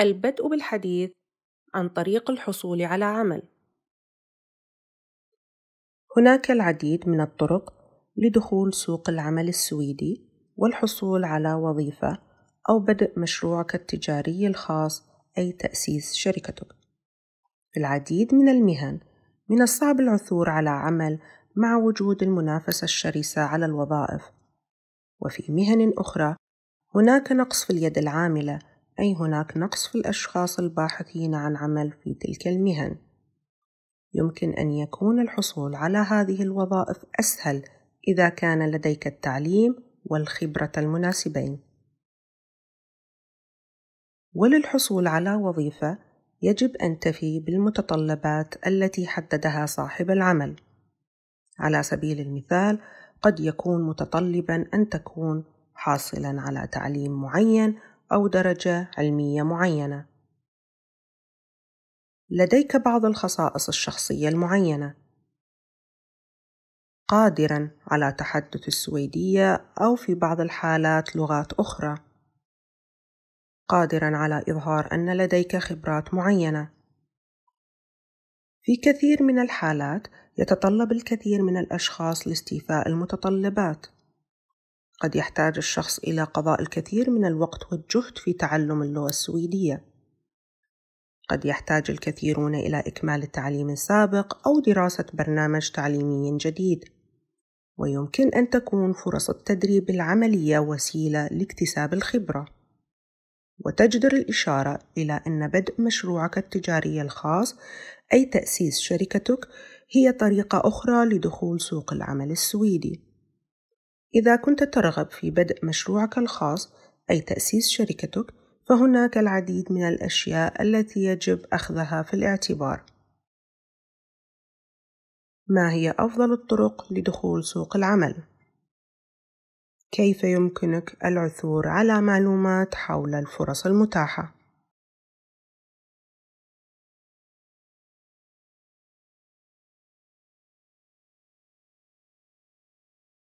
البدء بالحديث عن طريق الحصول على عمل هناك العديد من الطرق لدخول سوق العمل السويدي والحصول على وظيفة أو بدء مشروعك التجاري الخاص أي تأسيس شركتك. في العديد من المهن من الصعب العثور على عمل مع وجود المنافسة الشرسة على الوظائف، وفي مهن أخرى هناك نقص في اليد العاملة أي هناك نقص في الأشخاص الباحثين عن عمل في تلك المهن يمكن أن يكون الحصول على هذه الوظائف أسهل إذا كان لديك التعليم والخبرة المناسبين وللحصول على وظيفة يجب أن تفي بالمتطلبات التي حددها صاحب العمل على سبيل المثال قد يكون متطلبا أن تكون حاصلا على تعليم معين أو درجة علمية معينة. لديك بعض الخصائص الشخصية المعينة. قادرًا على تحدث السويدية أو في بعض الحالات لغات أخرى. قادرًا على إظهار أن لديك خبرات معينة. في كثير من الحالات يتطلب الكثير من الأشخاص لاستيفاء المتطلبات قد يحتاج الشخص إلى قضاء الكثير من الوقت والجهد في تعلم اللغة السويدية. قد يحتاج الكثيرون إلى إكمال التعليم السابق أو دراسة برنامج تعليمي جديد. ويمكن أن تكون فرص التدريب العملية وسيلة لاكتساب الخبرة. وتجدر الإشارة إلى أن بدء مشروعك التجاري الخاص أي تأسيس شركتك هي طريقة أخرى لدخول سوق العمل السويدي. إذا كنت ترغب في بدء مشروعك الخاص أي تأسيس شركتك، فهناك العديد من الأشياء التي يجب أخذها في الاعتبار. ما هي أفضل الطرق لدخول سوق العمل؟ كيف يمكنك العثور على معلومات حول الفرص المتاحة؟